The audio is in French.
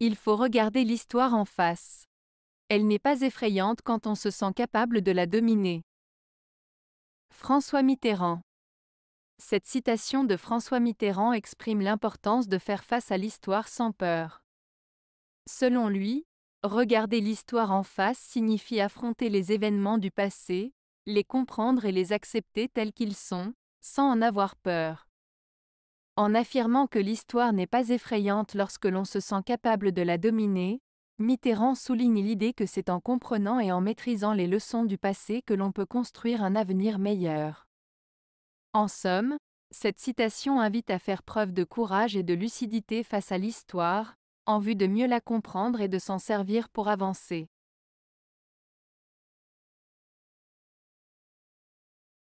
Il faut regarder l'histoire en face. Elle n'est pas effrayante quand on se sent capable de la dominer. François Mitterrand Cette citation de François Mitterrand exprime l'importance de faire face à l'histoire sans peur. Selon lui, regarder l'histoire en face signifie affronter les événements du passé, les comprendre et les accepter tels qu'ils sont, sans en avoir peur en affirmant que l'histoire n'est pas effrayante lorsque l'on se sent capable de la dominer, Mitterrand souligne l'idée que c'est en comprenant et en maîtrisant les leçons du passé que l'on peut construire un avenir meilleur. En somme, cette citation invite à faire preuve de courage et de lucidité face à l'histoire, en vue de mieux la comprendre et de s'en servir pour avancer.